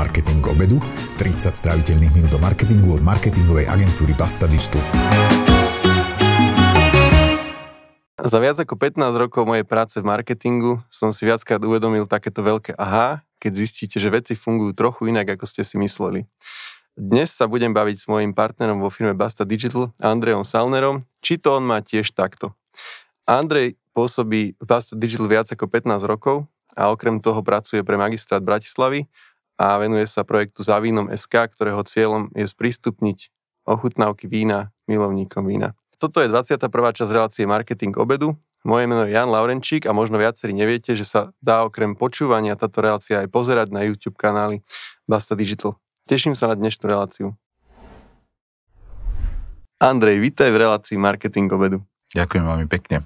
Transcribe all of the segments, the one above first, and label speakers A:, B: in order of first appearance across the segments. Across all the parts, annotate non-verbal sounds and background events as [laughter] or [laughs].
A: Marketing obedu, 30 stráviteľných minút do marketingu od marketingovej agentúry Basta Digital.
B: Za viac ako 15 rokov mojej práce v marketingu som si viackrát uvedomil takéto veľké aha, keď zistíte, že veci fungujú trochu inak, ako ste si mysleli. Dnes sa budem baviť s mojim partnerom vo firme Basta Digital, Andrejom Salnerom, či to on má tiež takto. Andrej pôsobí v Basta Digital viac ako 15 rokov a okrem toho pracuje pre magistrát Bratislavy a venuje sa projektu Za vínom SK, ktorého cieľom je sprístupniť ochutnávky vína milovníkom vína. Toto je 21. časť relácie Marketing obedu. Moje meno je Jan Laurenčík a možno viacerí neviete, že sa dá okrem počúvania táto relácia aj pozerať na YouTube kanály Basta Digital. Teším sa na dnešnú reláciu. Andrej, vítaj v relácii Marketing obedu. Ďakujem veľmi pekne.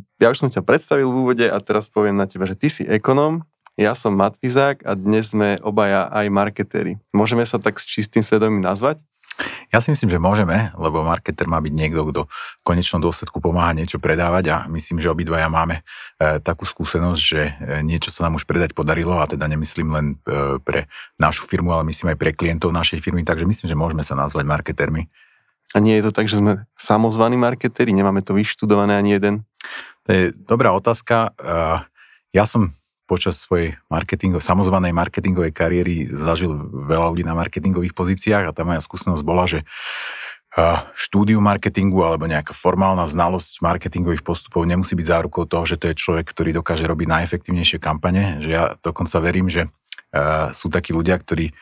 B: ja už som ťa predstavil v úvode a teraz poviem na teba, že ty si ekonóm ja som Matvizák a dnes sme obaja aj marketéri. Môžeme sa tak s čistým svedomím nazvať?
A: Ja si myslím, že môžeme, lebo marketer má byť niekto, kto v konečnom dôsledku pomáha niečo predávať a myslím, že obidvaja máme e, takú skúsenosť, že e, niečo sa nám už predať podarilo a teda nemyslím len e, pre našu firmu, ale myslím aj pre klientov našej firmy, takže myslím, že môžeme
B: sa nazvať marketermi. A nie je to tak, že sme samozvaní marketeri, nemáme to vyštudované ani jeden? To je dobrá otázka. E, ja som počas svojej
A: marketingov, samozvanej marketingovej kariéry zažil veľa ľudí na marketingových pozíciách a tá moja skúsenosť bola, že štúdiu marketingu alebo nejaká formálna znalosť marketingových postupov nemusí byť zárukou toho, že to je človek, ktorý dokáže robiť najefektívnejšie kampane. Že ja dokonca verím, že sú takí ľudia, ktorí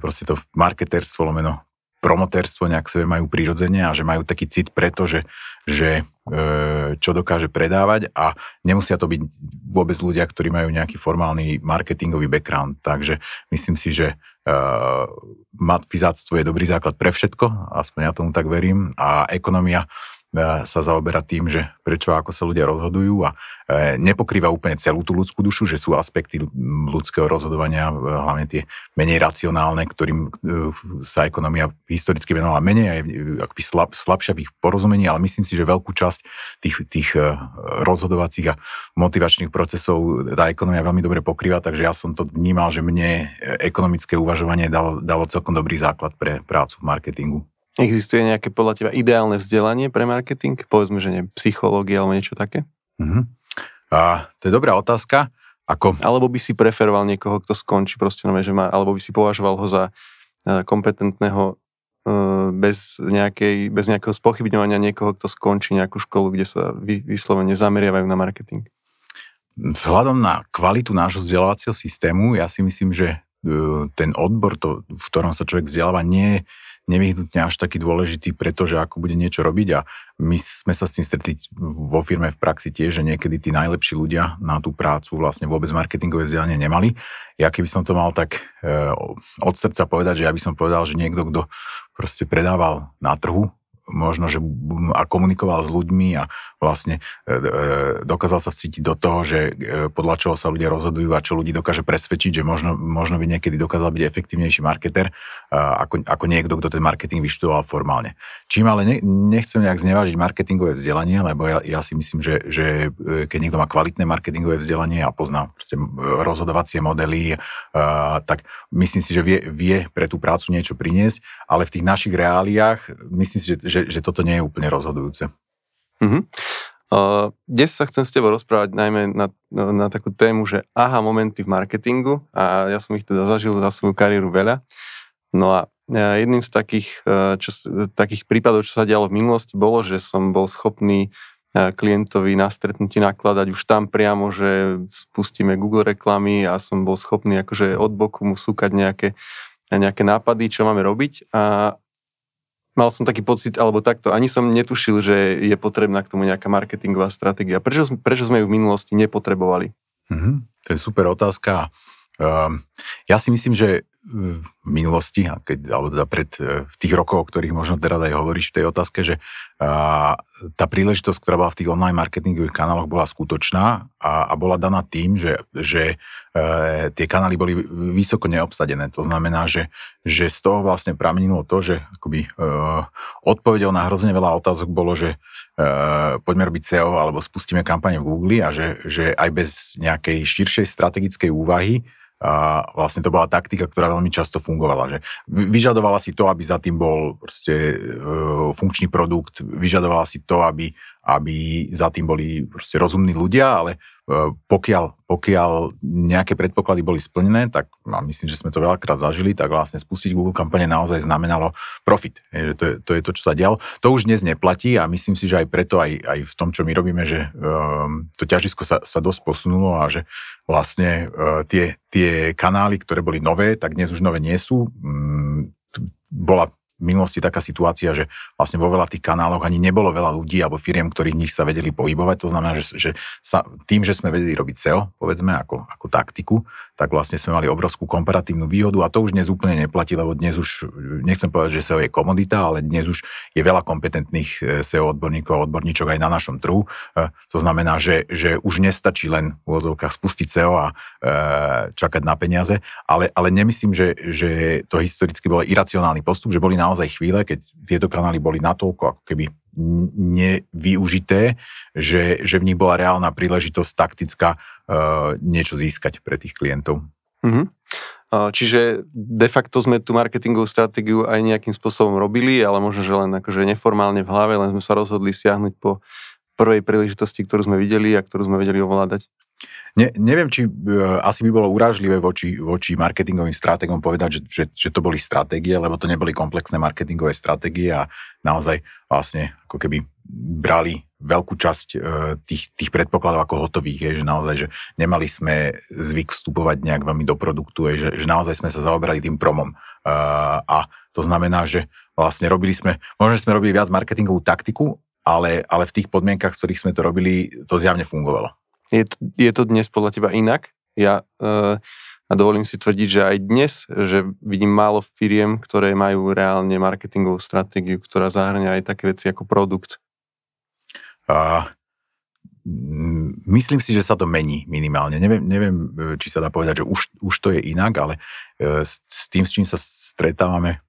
A: proste to marketerstvo, lomeno promotérstvo nejak sebe majú prirodzene a že majú taký cit preto, že, že e, čo dokáže predávať a nemusia to byť vôbec ľudia, ktorí majú nejaký formálny marketingový background. Takže myslím si, že e, matfizáctvo je dobrý základ pre všetko, aspoň ja tomu tak verím a ekonomia E, sa zaoberá tým, že prečo ako sa ľudia rozhodujú a e, nepokrýva úplne celú tú ľudskú dušu, že sú aspekty ľudského rozhodovania, e, hlavne tie menej racionálne, ktorým sa ekonomia historicky venovala menej a je slab, slabšia v ich porozumení, ale myslím si, že veľkú časť tých, tých rozhodovacích a motivačných procesov tá ekonomia veľmi dobre pokrýva, takže ja som to vnímal, že mne ekonomické uvažovanie dalo, dalo celkom dobrý základ pre prácu
B: v marketingu. Existuje nejaké podľa teba ideálne vzdelanie pre marketing? Povedzme, že nie psychológia alebo niečo také? Mm-hmm. A, to je dobrá otázka. Ako... Alebo by si preferoval niekoho, kto skončí proste no, že má, alebo by si považoval ho za e, kompetentného e, bez, nejakej, bez nejakého spochybňovania niekoho, kto skončí nejakú školu, kde sa vy, vyslovene zameriavajú na marketing?
A: Vzhľadom na kvalitu nášho vzdelávacieho systému, ja si myslím, že e, ten odbor, to, v ktorom sa človek vzdeláva, nie je nevyhnutne až taký dôležitý, pretože ako bude niečo robiť a my sme sa s tým stretli vo firme v praxi tiež, že niekedy tí najlepší ľudia na tú prácu vlastne vôbec marketingové vzdelanie nemali. Ja keby som to mal tak e, od srdca povedať, že ja by som povedal, že niekto, kto proste predával na trhu, možno, že a komunikoval s ľuďmi a vlastne e, e, dokázal sa vcítiť do toho, že e, podľa čoho sa ľudia rozhodujú a čo ľudí dokáže presvedčiť, že možno, možno by niekedy dokázal byť efektívnejší marketer ako, ako niekto, kto ten marketing vyštudoval formálne. Čím ale ne, nechcem nejak znevážiť marketingové vzdelanie, lebo ja, ja si myslím, že, že keď niekto má kvalitné marketingové vzdelanie a pozná rozhodovacie modely, tak myslím si, že vie, vie pre tú prácu niečo priniesť, ale v tých našich reáliách myslím si, že, že, že toto nie je úplne rozhodujúce.
B: Uh-huh. Uh, dnes sa chcem s tebou rozprávať najmä na, na takú tému, že aha momenty v marketingu a ja som ich teda zažil za svoju kariéru veľa. No a e, jedným z takých, e, čo, e, takých prípadov, čo sa dialo v minulosti, bolo, že som bol schopný klientovi na stretnutí nakladať už tam priamo, že spustíme Google reklamy a som bol schopný akože od boku mu súkať nejaké, nejaké nápady, čo máme robiť a, mal som taký pocit, alebo takto, ani som netušil, že je potrebná k tomu nejaká marketingová stratégia. Prečo, prečo sme ju v minulosti nepotrebovali? Mm-hmm. To je super otázka.
A: Um, ja si myslím, že v minulosti, a keď, alebo teda pred, e, v tých rokoch, o ktorých možno teraz aj hovoríš v tej otázke, že a, tá príležitosť, ktorá bola v tých online marketingových kanáloch, bola skutočná a, a bola daná tým, že, že e, tie kanály boli vysoko neobsadené. To znamená, že, že z toho vlastne pramenilo to, že akoby, e, odpovedou na hrozne veľa otázok bolo, že e, poďme robiť SEO alebo spustíme kampane v Google a že, že aj bez nejakej širšej strategickej úvahy a vlastne to bola taktika, ktorá veľmi často fungovala. Že vyžadovala si to, aby za tým bol proste, e, funkčný produkt, vyžadovala si to, aby, aby za tým boli proste rozumní ľudia, ale e, pokiaľ, pokiaľ nejaké predpoklady boli splnené, tak a no, myslím, že sme to veľakrát zažili, tak vlastne spustiť Google kampane naozaj znamenalo profit. Je, to, je, to je to, čo sa dialo. To už dnes neplatí a myslím si, že aj preto, aj, aj v tom, čo my robíme, že um, to ťažisko sa, sa dosť posunulo a že vlastne uh, tie, tie kanály, ktoré boli nové, tak dnes už nové nie sú. Um, bola minulosti taká situácia, že vlastne vo veľa tých kanáloch ani nebolo veľa ľudí alebo firiem, ktorí v nich sa vedeli pohybovať. To znamená, že, že sa, tým, že sme vedeli robiť SEO, povedzme, ako, ako taktiku, tak vlastne sme mali obrovskú komparatívnu výhodu a to už dnes úplne neplatí, lebo dnes už, nechcem povedať, že SEO je komodita, ale dnes už je veľa kompetentných e, SEO odborníkov a odborníčok aj na našom trhu. E, to znamená, že, že už nestačí len v úvodzovkách spustiť SEO a e, čakať na peniaze, ale, ale nemyslím, že, že to historicky bol iracionálny postup, že boli na naozaj chvíle, keď tieto kanály boli natoľko ako keby nevyužité, že, že v nich bola reálna príležitosť taktická e, niečo získať pre tých klientov.
B: Mm-hmm. Čiže de facto sme tú marketingovú stratégiu aj nejakým spôsobom robili, ale možno, že len akože neformálne v hlave, len sme sa rozhodli siahnuť po prvej príležitosti, ktorú sme videli a ktorú sme vedeli ovládať.
A: Ne, neviem, či e, asi by bolo urážlivé voči, voči marketingovým stratégom povedať, že, že, že to boli stratégie, lebo to neboli komplexné marketingové stratégie a naozaj vlastne ako keby brali veľkú časť e, tých, tých predpokladov ako hotových, je, že naozaj, že nemali sme zvyk vstupovať nejak veľmi do produktu, je, že, že naozaj sme sa zaoberali tým promom. Uh, a to znamená, že vlastne robili sme, možno sme robili viac marketingovú taktiku, ale, ale v tých podmienkach, v ktorých sme
B: to robili, to zjavne fungovalo. Je to, je to dnes podľa teba inak? Ja e, a dovolím si tvrdiť, že aj dnes, že vidím málo firiem, ktoré majú reálne marketingovú stratégiu, ktorá zahrňa aj také veci ako produkt. A, myslím si, že sa to mení
A: minimálne. Neviem, neviem eh, či sa dá povedať, že už, už to je inak, ale eh, s, s tým, s čím sa stretávame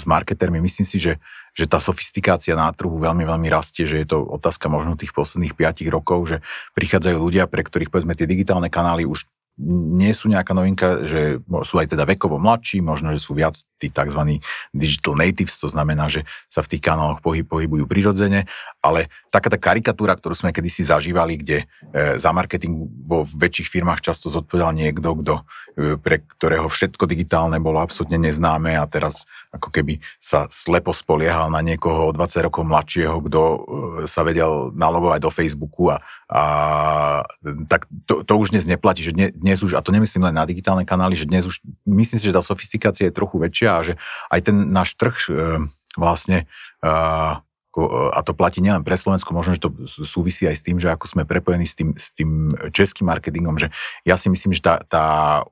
A: s marketermi, myslím si, že, že tá sofistikácia na trhu veľmi, veľmi rastie, že je to otázka možno tých posledných 5 rokov, že prichádzajú ľudia, pre ktorých povedzme tie digitálne kanály už nie sú nejaká novinka, že sú aj teda vekovo mladší, možno, že sú viac tí tzv. digital natives, to znamená, že sa v tých kanáloch pohyb, pohybujú prirodzene, ale taká tá karikatúra, ktorú sme kedysi zažívali, kde e, za marketing vo väčších firmách často zodpovedal niekto, kto, e, pre ktorého všetko digitálne bolo absolútne neznáme a teraz ako keby sa slepo spoliehal na niekoho o 20 rokov mladšieho, kto e, sa vedel nalogovať do Facebooku a, a tak to, to už dnes neplatí, že dnes, dnes už, a to nemyslím len na digitálne kanály, že dnes už, myslím si, že tá sofistikácia je trochu väčšia a že aj ten náš trh e, vlastne e, E, a to platí nielen pre Slovensko, možno, že to súvisí aj s tým, že ako sme prepojení s tým, s tým českým marketingom, že ja si myslím, že tá, tá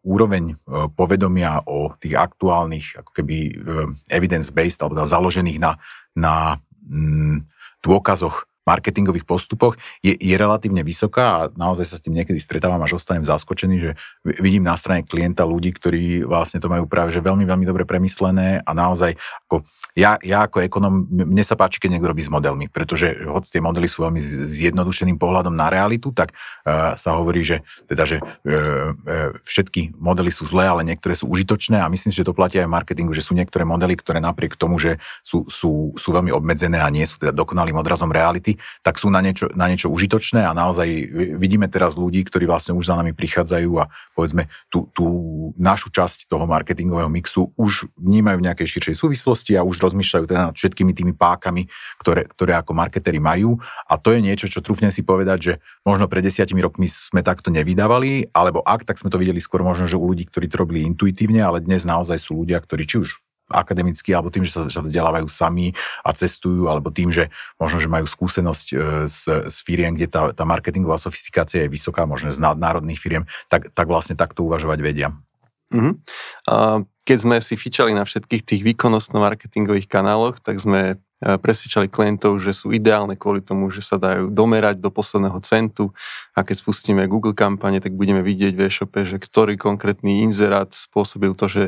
A: úroveň e, povedomia o tých aktuálnych, ako keby e, evidence-based, alebo teda založených na, na mm, dôkazoch marketingových postupoch je, je relatívne vysoká a naozaj sa s tým niekedy stretávam, až ostanem zaskočený, že vidím na strane klienta ľudí, ktorí vlastne to majú práve že veľmi, veľmi dobre premyslené a naozaj ako, ja, ja ako ekonom, mne sa páči, keď niekto robí s modelmi, pretože hoci tie modely sú veľmi zjednodušeným pohľadom na realitu, tak uh, sa hovorí, že, teda, že uh, uh, všetky modely sú zlé, ale niektoré sú užitočné a myslím, že to platí aj v marketingu, že sú niektoré modely, ktoré napriek tomu, že sú, sú, sú veľmi obmedzené a nie sú teda dokonalým odrazom reality, tak sú na niečo, na niečo užitočné a naozaj vidíme teraz ľudí, ktorí vlastne už za nami prichádzajú a povedzme tú, tú našu časť toho marketingového mixu už vnímajú v nejakej širšej súvislosti skúsenosti a už rozmýšľajú teda nad všetkými tými pákami, ktoré, ktoré ako marketery majú. A to je niečo, čo trúfnem si povedať, že možno pred desiatimi rokmi sme takto nevydávali, alebo ak, tak sme to videli skôr možno, že u ľudí, ktorí to robili intuitívne, ale dnes naozaj sú ľudia, ktorí či už akademicky, alebo tým, že sa, vzdelávajú sami a cestujú, alebo tým, že možno, že majú skúsenosť z, e, s firiem, kde tá, tá marketingová sofistikácia je vysoká, možno z nadnárodných firiem, tak, tak vlastne takto uvažovať
B: vedia. Mm-hmm. A keď sme si fičali na všetkých tých výkonnostno-marketingových kanáloch, tak sme e, presvedčali klientov, že sú ideálne kvôli tomu, že sa dajú domerať do posledného centu a keď spustíme Google kampane, tak budeme vidieť v e-shope, že ktorý konkrétny inzerát spôsobil to, že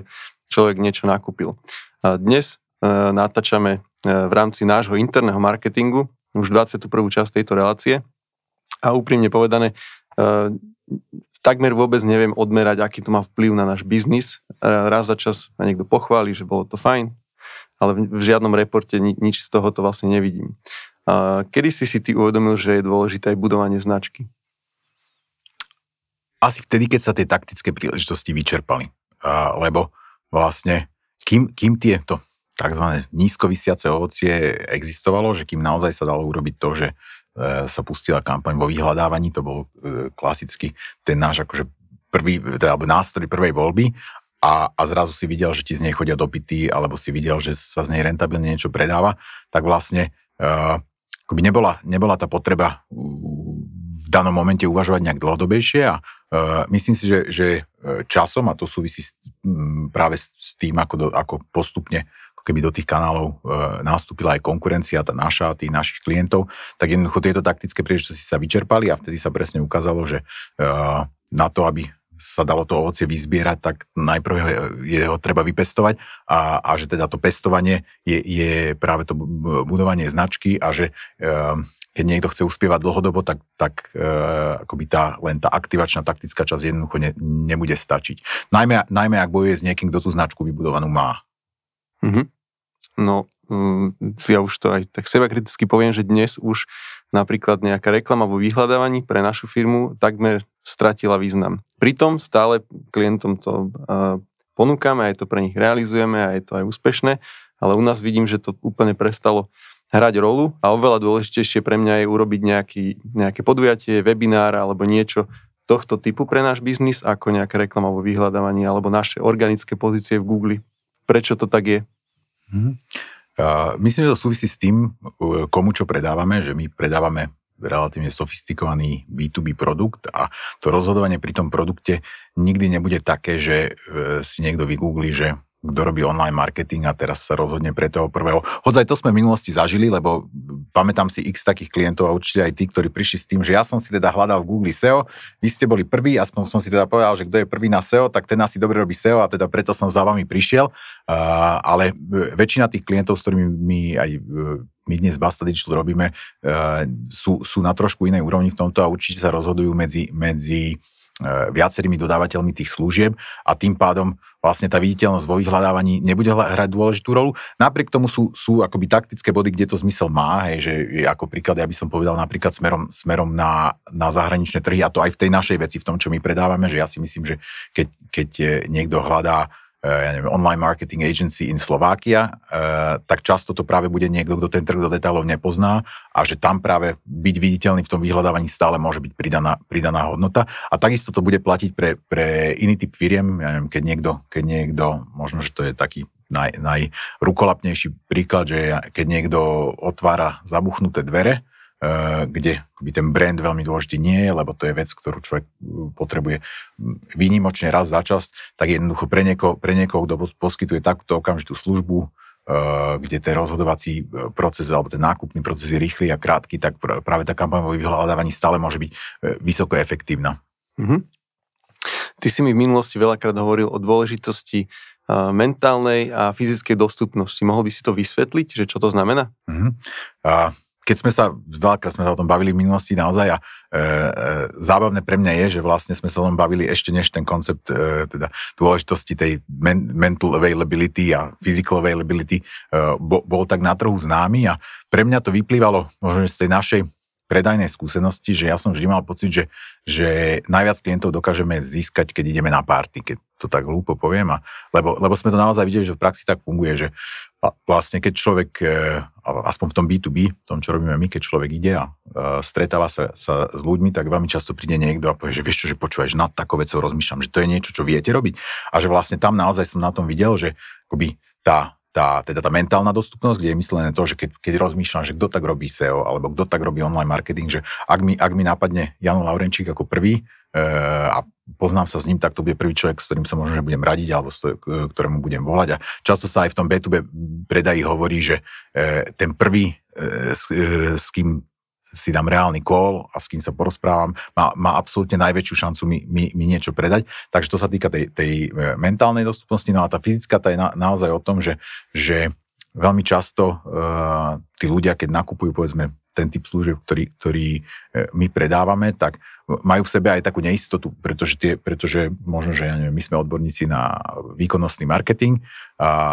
B: človek niečo nakúpil. A dnes e, natáčame e, v rámci nášho interného marketingu už 21. časť tejto relácie a úprimne povedané e, takmer vôbec neviem odmerať, aký to má vplyv na náš biznis. E, raz za čas ma niekto pochváli, že bolo to fajn, ale v žiadnom reporte nič z toho to vlastne nevidím. E, kedy si si ty uvedomil, že je dôležité aj budovanie značky?
A: Asi vtedy, keď sa tie taktické príležitosti vyčerpali. Lebo vlastne, kým, kým tieto tzv. nízko vysiace ovocie existovalo, že kým naozaj sa dalo urobiť to, že E, sa pustila kampaň vo vyhľadávaní, to bol e, klasicky ten náš akože prvý, teda, alebo nástroj prvej voľby a, a zrazu si videl, že ti z nej chodia dopity, alebo si videl, že sa z nej rentabilne niečo predáva, tak vlastne uh, akoby nebola, nebola tá potreba v danom momente uvažovať nejak dlhodobejšie a uh, myslím si, že, že časom, a to súvisí s, m, práve s tým, ako, do, ako postupne keby do tých kanálov e, nastúpila aj konkurencia, tá naša, tých našich klientov, tak jednoducho tieto taktické príležitosti sa vyčerpali a vtedy sa presne ukázalo, že e, na to, aby sa dalo to ovocie vyzbierať, tak najprv je ho treba vypestovať a, a že teda to pestovanie je, je práve to budovanie značky a že e, keď niekto chce uspievať dlhodobo, tak, tak e, akoby tá, len tá aktivačná taktická časť jednoducho ne, nebude stačiť. Najmä, najmä ak bojuje s niekým, kto tú značku vybudovanú má.
B: Mm-hmm. No, mm, ja už to aj tak seba kriticky poviem, že dnes už napríklad nejaká reklama vo vyhľadávaní pre našu firmu takmer stratila význam. Pritom stále klientom to ponúkame, aj to pre nich realizujeme, aj je to aj úspešné, ale u nás vidím, že to úplne prestalo hrať rolu a oveľa dôležitejšie pre mňa je urobiť nejaký, nejaké podujatie, webinár alebo niečo tohto typu pre náš biznis, ako nejaká reklama vo vyhľadávaní alebo naše organické pozície v Google prečo to tak je?
A: Hmm. A myslím, že to súvisí s tým, e, komu čo predávame, že my predávame relatívne sofistikovaný B2B produkt a to rozhodovanie pri tom produkte nikdy nebude také, že e, si niekto vygoogli, že kto robí online marketing a teraz sa rozhodne pre toho prvého. Hoď aj to sme v minulosti zažili, lebo pamätám si x takých klientov a určite aj tí, ktorí prišli s tým, že ja som si teda hľadal v Google SEO, vy ste boli prví, aspoň som si teda povedal, že kto je prvý na SEO, tak ten asi dobre robí SEO a teda preto som za vami prišiel. Uh, ale e, väčšina tých klientov, s ktorými my aj uh, my dnes Basta Digital robíme, e, sú, sú na trošku inej úrovni v tomto a určite sa rozhodujú medzi, medzi E, viacerými dodávateľmi tých služieb a tým pádom vlastne tá viditeľnosť vo vyhľadávaní nebude hrať dôležitú rolu. Napriek tomu sú, sú akoby taktické body, kde to zmysel má, hej, že ako príklad, ja by som povedal napríklad smerom, smerom na, na zahraničné trhy a to aj v tej našej veci, v tom, čo my predávame, že ja si myslím, že keď, keď e, niekto hľadá E, ja neviem, online marketing agency in Slovakia, e, tak často to práve bude niekto, kto ten trh do detailov nepozná a že tam práve byť viditeľný v tom vyhľadávaní stále môže byť pridaná, pridaná hodnota. A takisto to bude platiť pre, pre iný typ firiem, ja neviem, keď niekto, keď niekto, možno, že to je taký naj, najrukolapnejší príklad, že keď niekto otvára zabuchnuté dvere, Eh, kde by ten brand veľmi dôležitý nie je, lebo to je vec, ktorú človek eh, potrebuje mm, výnimočne raz za čas, tak jednoducho pre niekoho, pre niekoho kto poskytuje takúto okamžitú službu, eh, kde ten rozhodovací proces alebo ten nákupný proces je rýchly a krátky, tak práve tá kampaň o vyhľadávaní stále môže byť vysoko efektívna.
B: Mm-hmm. Ty si mi v minulosti veľakrát hovoril o dôležitosti mentálnej a fyzickej dostupnosti. Mohol by si to vysvetliť, že čo to znamená? Mm-hmm. A keď sme sa,
A: veľakrát sme sa o tom bavili v minulosti naozaj a e, e, zábavné pre mňa je, že vlastne sme sa o tom bavili ešte než ten koncept e, teda dôležitosti tej men, mental availability a physical availability e, bo, bol tak na trhu známy a pre mňa to vyplývalo možno z tej našej predajnej skúsenosti, že ja som vždy mal pocit, že, že najviac klientov dokážeme získať, keď ideme na party. keď to tak hlúpo poviem, a, lebo, lebo sme to naozaj videli, že v praxi tak funguje, že vlastne keď človek, e, aspoň v tom B2B, v tom, čo robíme my, keď človek ide a e, stretáva sa, sa s ľuďmi, tak veľmi často príde niekto a povie, že vieš čo, že počúvaš, nad takou vecou rozmýšľam, že to je niečo, čo viete robiť. A že vlastne tam naozaj som na tom videl, že akoby tá tá, teda tá mentálna dostupnosť, kde je myslené to, že keď, keď rozmýšľam, že kto tak robí SEO, alebo kto tak robí online marketing, že ak mi, ak mi nápadne Jan Laurenčík ako prvý e, a poznám sa s ním, tak to bude prvý človek, s ktorým sa možno že budem radiť, alebo stoj, ktorému budem volať. A často sa aj v tom B2B predaji hovorí, že e, ten prvý, e, s, e, s kým si dám reálny kol a s kým sa porozprávam, má, má absolútne najväčšiu šancu mi, mi, mi niečo predať. Takže to sa týka tej, tej e, mentálnej dostupnosti, no a tá fyzická, tá je na, naozaj o tom, že, že veľmi často uh, tí ľudia, keď nakupujú, povedzme, ten typ služieb, ktorý, ktorý e, my predávame, tak majú v sebe aj takú neistotu, pretože, tie, pretože možno, že ja neviem, my sme odborníci na výkonnostný marketing a,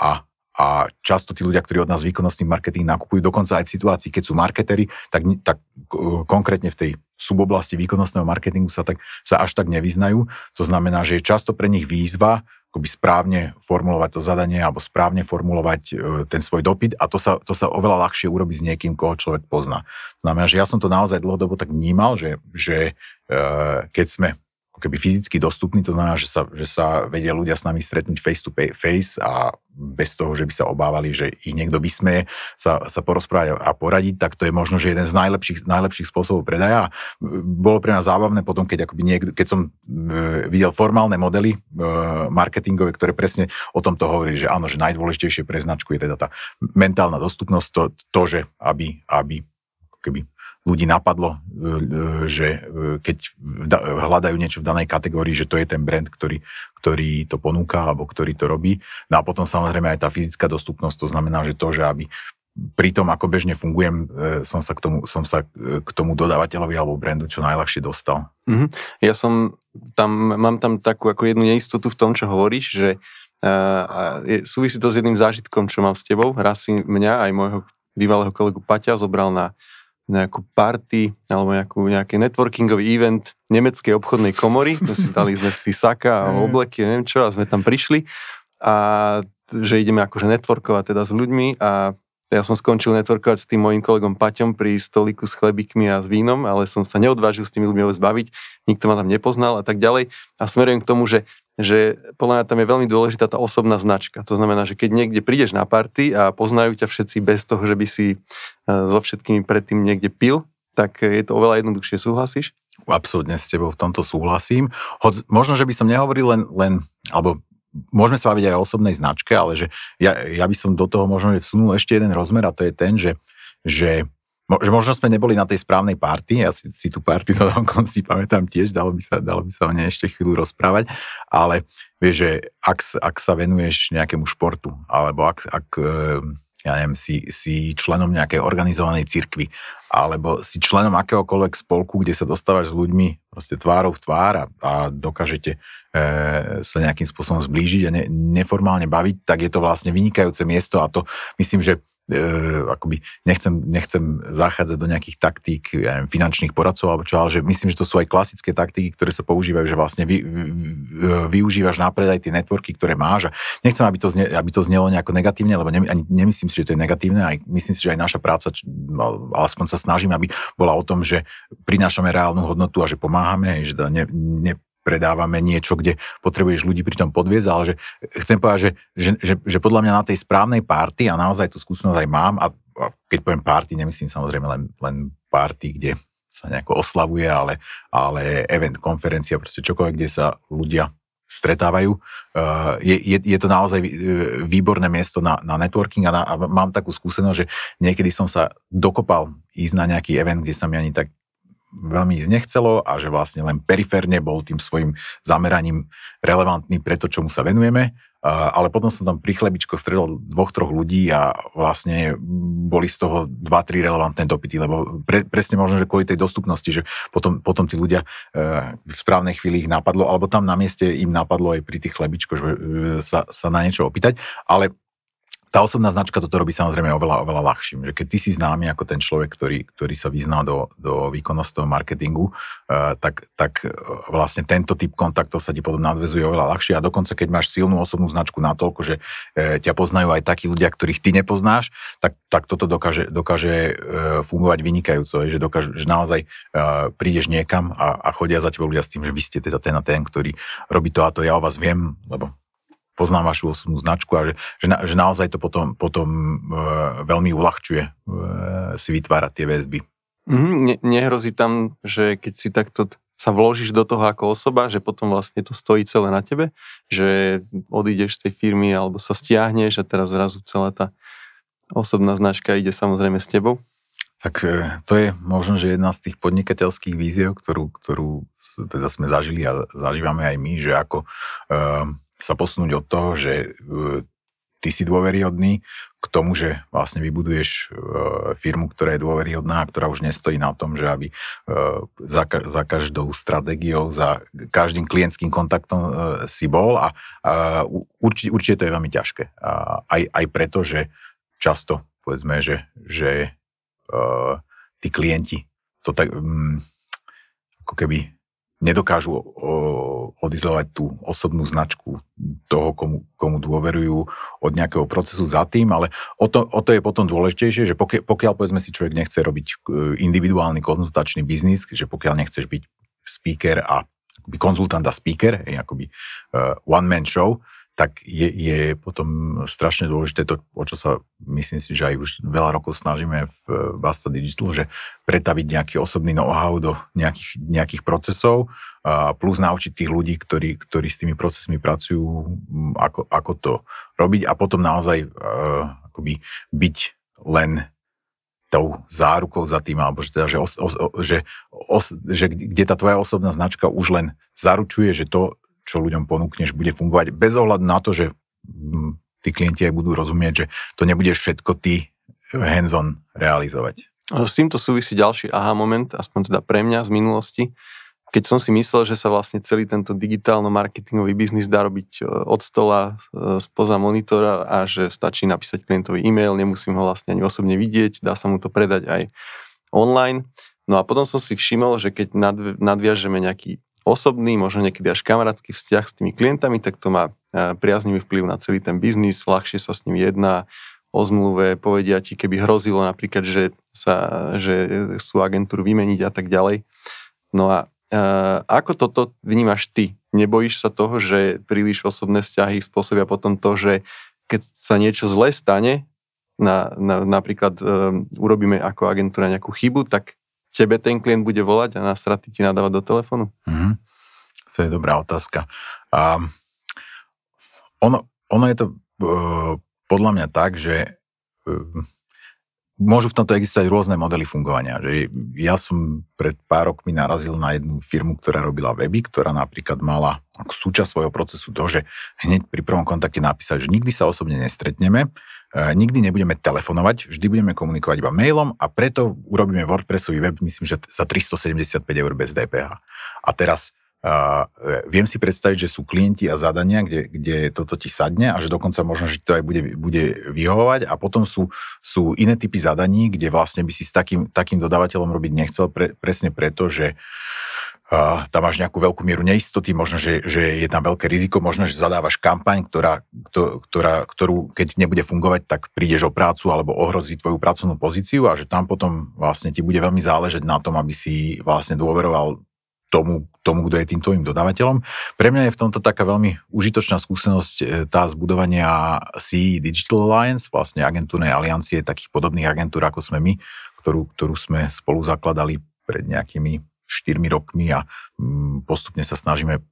A: a a často tí ľudia, ktorí od nás výkonnostný marketing nakupujú, dokonca aj v situácii, keď sú marketery, tak, tak konkrétne v tej suboblasti výkonnostného marketingu sa, tak, sa až tak nevyznajú. To znamená, že je často pre nich výzva akoby správne formulovať to zadanie alebo správne formulovať e, ten svoj dopyt a to sa, to sa oveľa ľahšie urobí s niekým, koho človek pozná. To znamená, že ja som to naozaj dlhodobo tak vnímal, že, že e, keď sme keby fyzicky dostupný, to znamená, že sa, že sa vedia ľudia s nami stretnúť face to face a bez toho, že by sa obávali, že ich niekto vysmeje, sa, sa porozprávať a poradiť, tak to je možno, že jeden z najlepších, najlepších spôsobov predaja. Bolo pre nás zábavné potom, keď, akoby niekto, keď som e, videl formálne modely e, marketingové, ktoré presne o tomto hovorili, že áno, že najdôležitejšie pre značku je teda tá mentálna dostupnosť, to, to že aby, aby keby ľudí napadlo, e, e, že e, keď hľadajú niečo v danej kategórii, že to je ten brand, ktorý, ktorý to ponúka alebo ktorý to robí. No a potom samozrejme aj tá fyzická dostupnosť, to znamená, že to, že aby pri tom, ako bežne fungujem, som sa k tomu, som sa k tomu
B: dodávateľovi alebo brandu čo najľahšie dostal. Mm-hmm. Ja som tam, mám tam takú ako jednu neistotu v tom, čo hovoríš, že uh, je, súvisí to s jedným zážitkom, čo mám s tebou. Raz si mňa aj môjho bývalého kolegu Paťa zobral na nejakú party alebo nejakú, nejaký networkingový event nemeckej obchodnej komory. To si dali sme si saka a mm. obleky, neviem čo, a sme tam prišli. A že ideme akože networkovať teda s ľuďmi a ja som skončil networkovať s tým mojim kolegom Paťom pri stoliku s chlebíkmi a s vínom, ale som sa neodvážil s tými ľuďmi baviť, nikto ma tam nepoznal a tak ďalej. A smerujem k tomu, že že podľa mňa tam je veľmi dôležitá tá osobná značka. To znamená, že keď niekde prídeš na party a poznajú ťa všetci bez toho, že by si e, so všetkými predtým niekde pil, tak je to oveľa jednoduchšie, súhlasíš? Absolútne s tebou v tomto súhlasím. Hoď, možno, že by som nehovoril
A: len, len alebo môžeme sa baviť aj o osobnej značke, ale že ja, ja by som do toho možno vsunul ešte jeden rozmer a to je ten, že, že že možno sme neboli na tej správnej party, ja si, si tú party na konci pamätám tiež, dalo by, sa, dalo by sa o nej ešte chvíľu rozprávať, ale vieš, že ak, ak sa venuješ nejakému športu, alebo ak, ak eh, ja neviem, si, si členom nejakej organizovanej cirkvi, alebo si členom akéhokoľvek spolku, kde sa dostávaš s ľuďmi proste tvárou v tvár a, a dokážete e, sa nejakým spôsobom zblížiť a ne, neformálne baviť, tak je to vlastne vynikajúce miesto a to myslím, že E, akoby nechcem, nechcem zachádzať do nejakých taktík ja neviem, finančných poradcov alebo čo, ale že myslím, že to sú aj klasické taktiky, ktoré sa používajú, že vlastne vy, vy, e, využívaš na predaj tie networky, ktoré máš. A nechcem, aby to, zne, aby to znelo nejako negatívne, lebo ne, ani nemyslím si, že to je negatívne, aj myslím si, že aj naša práca, no, aspoň sa snažím, aby bola o tom, že prinášame reálnu hodnotu a že pomáhame, že ne, ne, predávame niečo, kde potrebuješ ľudí pri tom podviezť, ale že chcem povedať, že, že, že, že podľa mňa na tej správnej párty, a naozaj tú skúsenosť aj mám, a, a keď poviem párty, nemyslím samozrejme len, len párty, kde sa nejako oslavuje, ale, ale event, konferencia, proste čokoľvek, kde sa ľudia stretávajú. Eh, je, je, je to naozaj eh, výborné miesto na, na networking a, na, a mám takú skúsenosť, že niekedy som sa dokopal ísť na nejaký event, kde sa mi ani tak veľmi nechcelo a že vlastne len periférne bol tým svojim zameraním relevantný pre to, čomu sa venujeme. Ale potom som tam pri chlebičko stredol dvoch, troch ľudí a vlastne boli z toho dva, tri relevantné dopity, lebo pre, presne možno, že kvôli tej dostupnosti, že potom, potom tí ľudia e, v správnej chvíli ich napadlo, alebo tam na mieste im napadlo aj pri tých chlebičko, že e, sa, sa na niečo opýtať. Ale tá osobná značka toto robí samozrejme oveľa, oveľa ľahším. Že keď ty si známy ako ten človek, ktorý, ktorý sa vyzná do, do výkonnostného marketingu, uh, tak, tak eh, vlastne tento typ kontaktov sa ti potom nadvezuje oveľa ľahšie a dokonca keď máš silnú osobnú značku natoľko, že uh, ťa poznajú aj takí ľudia, ktorých ty nepoznáš, tak, tak toto dokáže, dokáže uh, fungovať vynikajúco, že, dokáže, že naozaj uh, prídeš niekam a, a chodia za tebou ľudia s tým, že vy ste teda ten a ten, ktorý robí to a to, ja o vás viem, lebo poznám vašu osobnú značku a že, že, na, že naozaj to potom, potom e, veľmi uľahčuje e, si vytvárať tie
B: väzby. Mm, ne, nehrozí tam, že keď si takto sa vložíš do toho ako osoba, že potom vlastne to stojí celé na tebe, že odídeš z tej firmy alebo sa stiahneš a teraz zrazu celá tá osobná značka ide samozrejme s tebou. Tak e, to je možno, že jedna z tých
A: podnikateľských víziev, ktorú, ktorú teda sme zažili a zažívame aj my, že ako e, sa posunúť od toho, že e, ty si dôveryhodný, k tomu, že vlastne vybuduješ e, firmu, ktorá je dôveryhodná a ktorá už nestojí na tom, že aby e, za, každou stratégiou, za každým klientským kontaktom si bol a, určite, určite to je veľmi ťažké. aj, aj preto, že často povedzme, že, že tí klienti to tak mm, ako keby nedokážu odizolovať tú osobnú značku toho, komu, komu dôverujú od nejakého procesu za tým, ale o to, o to je potom dôležitejšie, že pokiaľ, pokiaľ povedzme si človek nechce robiť e, individuálny konzultačný biznis, že pokiaľ nechceš byť speaker a konzultant a speaker, je akoby e, one-man show, tak je, je potom strašne dôležité to, o čo sa myslím si, že aj už veľa rokov snažíme v Basta Digital, že pretaviť nejaký osobný know-how do nejakých, nejakých procesov a plus naučiť tých ľudí, ktorí, ktorí s tými procesmi pracujú, ako, ako to robiť a potom naozaj uh, akoby byť len tou zárukou za tým, alebo že, teda, že, os, os, že, os, že kde tá tvoja osobná značka už len zaručuje, že to, čo ľuďom ponúkneš, bude fungovať bez ohľadu na to, že mm, tí klienti aj budú rozumieť, že to nebudeš
B: všetko ty hands-on realizovať. No, s týmto súvisí ďalší aha moment, aspoň teda pre mňa z minulosti, keď som si myslel, že sa vlastne celý tento digitálno-marketingový biznis dá robiť e, od stola, e, spoza monitora a že stačí napísať klientovi e-mail, nemusím ho vlastne ani osobne vidieť, dá sa mu to predať aj online. No a potom som si všimol, že keď nadviažeme nejaký osobný, možno niekedy až kamarátsky vzťah s tými klientami, tak to má e, priaznivý vplyv na celý ten biznis, ľahšie sa s ním jedná, o zmluve povedia ti, keby hrozilo napríklad, že, sa, že sú agentúru vymeniť a tak ďalej. No a e, ako toto vnímaš ty? Nebojíš sa toho, že príliš osobné vzťahy spôsobia potom to, že keď sa niečo zlé stane, na, na, napríklad e, urobíme ako agentúra nejakú chybu, tak tebe ten klient bude volať a na straty ti nadávať do telefónu?
A: Mm-hmm. To je dobrá otázka. A ono, ono je to e, podľa mňa tak, že e, môžu v tomto existovať rôzne modely fungovania. Že ja som pred pár rokmi narazil na jednu firmu, ktorá robila weby, ktorá napríklad mala súčasť svojho procesu to, že hneď pri prvom kontakte napísať, že nikdy sa osobne nestretneme, E, nikdy nebudeme telefonovať, vždy budeme komunikovať iba mailom a preto urobíme WordPressový web, myslím, že za 375 eur bez DPH. A teraz Uh, viem si predstaviť, že sú klienti a zadania, kde, kde toto ti sadne a že dokonca možno, že to aj bude, bude vyhovovať a potom sú, sú iné typy zadaní, kde vlastne by si s takým, takým dodávateľom robiť nechcel pre, presne preto, že uh, tam máš nejakú veľkú mieru neistoty, možno, že, že je tam veľké riziko, možno, že zadávaš kampaň, ktorá, ktorá, ktorú keď nebude fungovať, tak prídeš o prácu alebo ohrozí tvoju pracovnú pozíciu a že tam potom vlastne ti bude veľmi záležať na tom, aby si vlastne dôveroval tomu, tomu, kto je tým tvojim dodávateľom. Pre mňa je v tomto taká veľmi užitočná skúsenosť e, tá zbudovania CE Digital Alliance, vlastne agentúrnej aliancie takých podobných agentúr, ako sme my, ktorú, ktorú sme spolu zakladali pred nejakými 4 rokmi a mm, postupne sa snažíme e,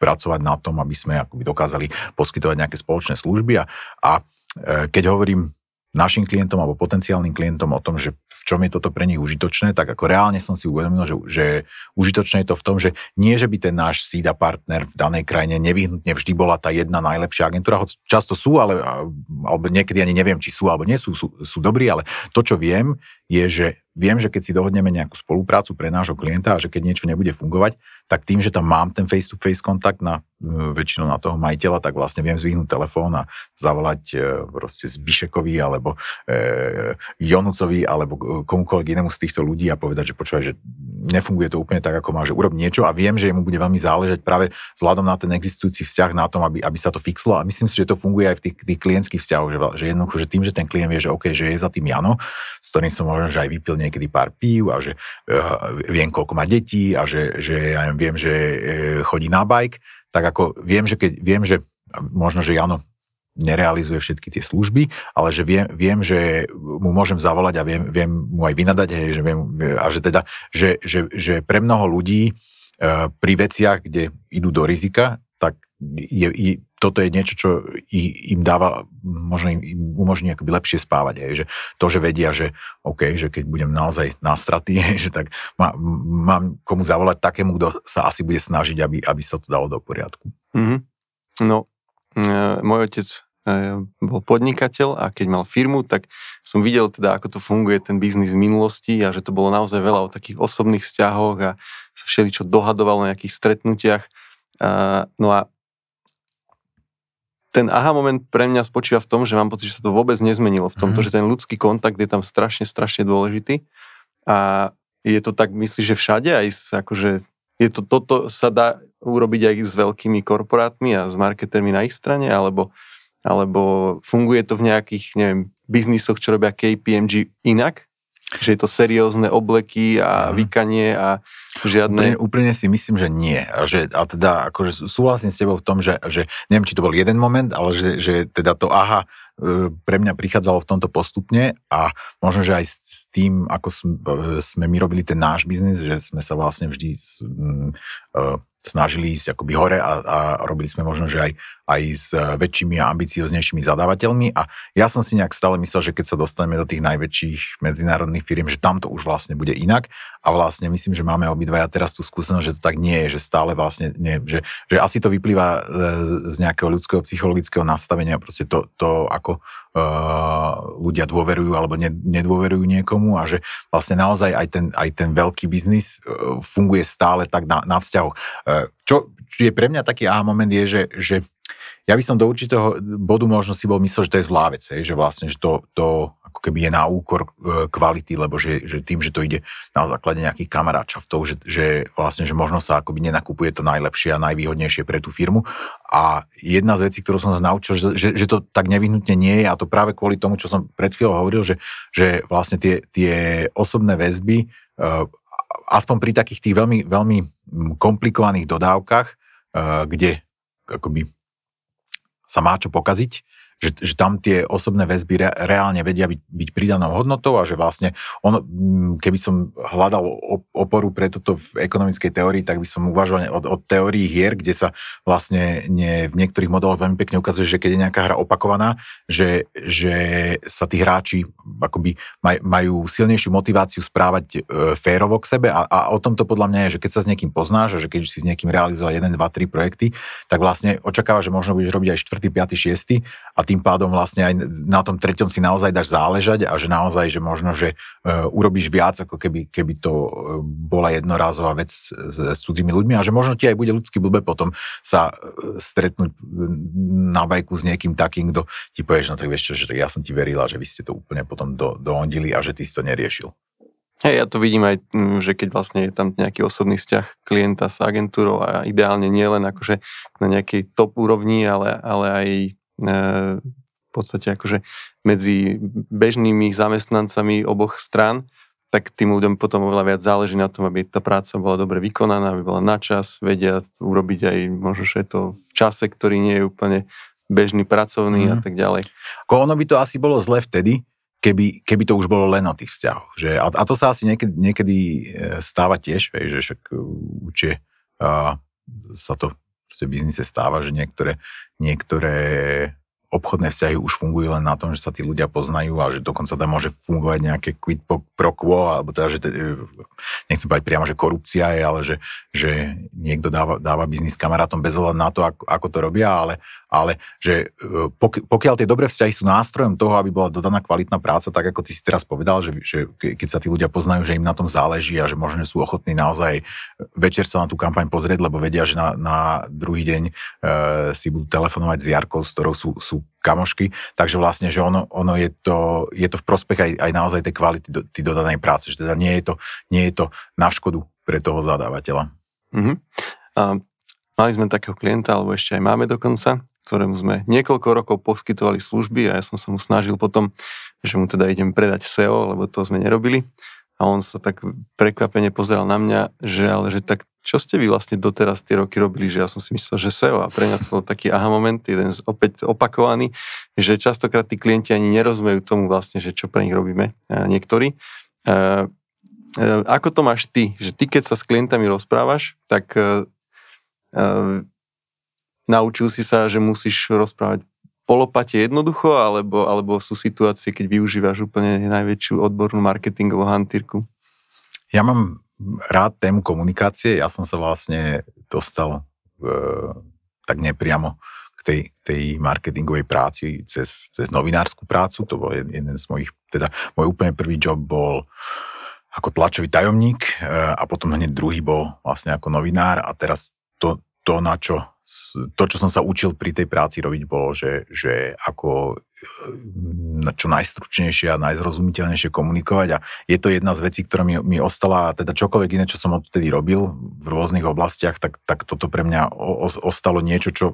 A: pracovať na tom, aby sme akoby dokázali poskytovať nejaké spoločné služby. A, a e, keď hovorím našim klientom alebo potenciálnym klientom o tom, že v čom je toto pre nich užitočné, tak ako reálne som si uvedomil, že, že užitočné je to v tom, že nie, že by ten náš SIDA partner v danej krajine nevyhnutne vždy bola tá jedna najlepšia agentúra, hoď často sú, ale, alebo niekedy ani neviem, či sú alebo nie sú, sú, sú dobrí, ale to, čo viem, je, že viem, že keď si dohodneme nejakú spoluprácu pre nášho klienta a že keď niečo nebude fungovať, tak tým, že tam mám ten face-to-face kontakt na e, väčšinu na toho majiteľa, tak vlastne viem zvýhnúť telefón a zavolať e, proste Zbišekovi alebo e, Jonucovi alebo komukoľvek inému z týchto ľudí a povedať, že počúvaj, že nefunguje to úplne tak, ako má, že urob niečo a viem, že mu bude veľmi záležať práve vzhľadom na ten existujúci vzťah, na tom, aby, aby sa to fixlo a myslím si, že to funguje aj v tých, tých klientských vzťahoch, že, že jednoducho, že tým, že ten klient vie, že OK, že je za tým Jano, s ktorým som že aj vypil niekedy pár pív a že e, viem, koľko má detí a že, že ja viem, že e, chodí na bike, tak ako viem, že keď viem, že možno, že Jano nerealizuje všetky tie služby, ale že viem, viem že mu môžem zavolať a viem, viem mu aj vynadať, hej, že viem, a že teda, že, že, že pre mnoho ľudí e, pri veciach, kde idú do rizika, tak je, je, toto je niečo, čo im dáva, možno im, im umožní akoby lepšie spávať. Aj, Že to, že vedia, že OK, že keď budem naozaj nástratý, [laughs] že tak má, mám komu zavolať takému, kto sa asi bude snažiť, aby, aby sa to dalo do poriadku.
B: Mm-hmm. No, e, môj otec e, bol podnikateľ a keď mal firmu, tak som videl teda, ako to funguje ten biznis v minulosti a že to bolo naozaj veľa o takých osobných vzťahoch a sa všeličo dohadovalo na nejakých stretnutiach. E, no a ten aha moment pre mňa spočíva v tom, že mám pocit, že sa to vôbec nezmenilo v tom, mm. že ten ľudský kontakt je tam strašne, strašne dôležitý a je to tak, myslíš, že všade aj akože je to, toto sa dá urobiť aj s veľkými korporátmi a s marketermi na ich strane, alebo, alebo funguje to v nejakých, neviem, biznisoch, čo robia KPMG inak, že je to seriózne obleky a mm. vykanie a žiadne... Úplne,
A: úplne si myslím, že nie.
B: A, že, a teda akože súhlasím s tebou v
A: tom, že, že neviem, či to bol jeden moment, ale že, že teda to aha e, pre mňa prichádzalo v tomto postupne a možno, že aj s tým, ako e, sme my robili ten náš biznis, že sme sa vlastne vždy e, snažili ísť akoby hore a, a robili sme možno, že aj aj s eh, väčšími a ambicioznejšími zadávateľmi a ja som si nejak stále myslel, že keď sa dostaneme do tých najväčších medzinárodných firiem, že tam to už vlastne bude inak a vlastne myslím, že máme obidvaja teraz tú skúsenosť, že to tak nie je, že stále vlastne nie, že, že asi to vyplýva eh, z nejakého ľudského psychologického nastavenia, proste to, to ako uh, ľudia dôverujú alebo nedôverujú niekomu a že vlastne naozaj aj ten, aj ten veľký biznis funguje stále tak na, na vzťahu. Uh, čo, je pre mňa taký aha moment je, že, že ja by som do určitého bodu možno si bol myslel, že to je zlá vec, že vlastne, že to, to ako keby je na úkor e, kvality, lebo že, že tým, že to ide na základe nejakých to, že, že vlastne, že možno sa akoby nenakupuje to najlepšie a najvýhodnejšie pre tú firmu. A jedna z vecí, ktorú som sa naučil, že, že, že to tak nevyhnutne nie je a to práve kvôli tomu, čo som pred chvíľou hovoril, že, že vlastne tie, tie osobné väzby e, aspoň pri takých tých veľmi, veľmi mm, komplikovaných dodávkach, eh, kde akoby sa má čo pokaziť, že, že tam tie osobné väzby reálne vedia byť, byť pridanou hodnotou a že vlastne on, mm, keby som hľadal oporu pre toto v ekonomickej teórii, tak by som uvažoval od, od teórii hier, kde sa vlastne nie, v niektorých modeloch veľmi pekne ukazuje, že keď je nejaká hra opakovaná, že, že sa tí hráči akoby maj, majú silnejšiu motiváciu správať e, férovo k sebe a, a o tom to podľa mňa je, že keď sa s niekým poznáš a že keď si s niekým realizoval 1, 2, 3 projekty, tak vlastne očakáva, že možno budeš robiť aj 4., 5., 6. a tým pádom vlastne aj na tom treťom si naozaj dáš záležať a že naozaj, že možno, že e, urobíš viac, ako keby, keby to e, bola jednorázová vec s, s cudzími ľuďmi a že možno ti aj bude ľudský blbe potom sa e, stretnúť na bajku s niekým takým, kto ti povieš, no tak vieš čo, že tak ja som ti verila, že vy ste
B: to úplne potom do, doondili a že ty si to neriešil. Hey, ja to vidím aj, že keď vlastne je tam nejaký osobný vzťah klienta s agentúrou a ideálne nielen akože na nejakej top úrovni, ale, ale aj E, v podstate akože medzi bežnými zamestnancami oboch strán, tak tým ľuďom potom oveľa viac záleží na tom, aby tá práca bola dobre vykonaná, aby bola na čas, vedia urobiť aj možno, že to v čase, ktorý nie je úplne bežný, pracovný mm. a mhm. tak ďalej. Ko ono by to asi bolo zle vtedy,
A: keby, keby to už bolo len o tých vzťahoch. Že, a, a to sa asi niekedy, niekedy e, stáva tiež, že však e, určite sa to proste v biznise stáva, že niektoré, niektoré obchodné vzťahy už fungujú len na tom, že sa tí ľudia poznajú a že dokonca tam môže fungovať nejaké quid pro quo, alebo teda, že te, e, nechcem povedať priamo, že korupcia je, ale že, že niekto dáva, dáva biznis kamarátom bez ohľadu na to, ako, ako to robia, ale, ale že e, pok, pokiaľ tie dobré vzťahy sú nástrojom toho, aby bola dodaná kvalitná práca, tak ako ty si teraz povedal, že, že keď sa tí ľudia poznajú, že im na tom záleží a že možno sú ochotní naozaj večer sa na tú kampaň pozrieť, lebo vedia, že na, na druhý deň e, si budú telefonovať s Jarkou, s ktorou sú, sú kamošky, takže vlastne, že ono, ono je, to, je to v prospech aj, aj naozaj tej kvality do, tej dodanej práce, že teda nie je to, nie je to na škodu
B: pre toho zadávateľa. Uh-huh. A mali sme takého klienta, alebo ešte aj máme dokonca, ktorému sme niekoľko rokov poskytovali služby a ja som sa mu snažil potom, že mu teda idem predať SEO, lebo to sme nerobili. A on sa tak prekvapene pozeral na mňa, že ale že tak čo ste vy vlastne doteraz tie roky robili, že ja som si myslel, že SEO a pre mňa to bol taký aha moment, jeden z opäť opakovaný, že častokrát tí klienti ani nerozumejú tomu vlastne, že čo pre nich robíme e, niektorí. E, e, ako to máš ty? Že ty, keď sa s klientami rozprávaš, tak naučil si sa, že musíš rozprávať polopate jednoducho, alebo, alebo sú situácie, keď využívaš úplne najväčšiu odbornú marketingovú hantýrku?
A: Ja mám rád tému komunikácie. Ja som sa vlastne dostal e, tak nepriamo k tej, tej marketingovej práci cez, cez novinárskú prácu. To bol jeden z mojich, teda môj úplne prvý job bol ako tlačový tajomník e, a potom hneď druhý bol vlastne ako novinár a teraz to, to na čo to, čo som sa učil pri tej práci robiť, bolo, že, že ako e, čo najstručnejšie a najzrozumiteľnejšie komunikovať a je to jedna z vecí, ktorá mi, mi ostala, teda čokoľvek iné, čo som odtedy robil v rôznych oblastiach, tak, tak toto pre mňa o, o, ostalo niečo, čo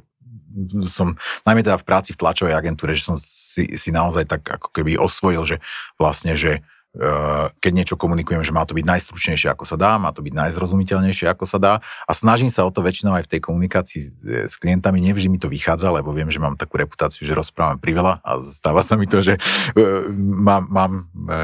A: som, najmä teda v práci v tlačovej agentúre, že som si, si naozaj tak ako keby osvojil, že vlastne, že Eh, keď niečo komunikujem, že má to byť najstručnejšie, ako sa dá, má to byť najzrozumiteľnejšie, ako sa dá. A snažím sa o to väčšinou aj v tej komunikácii s eh, klientami. Nevždy mi to vychádza, lebo viem, že mám takú reputáciu, že rozprávam priveľa a stáva sa mi to, že eh, mám, mám,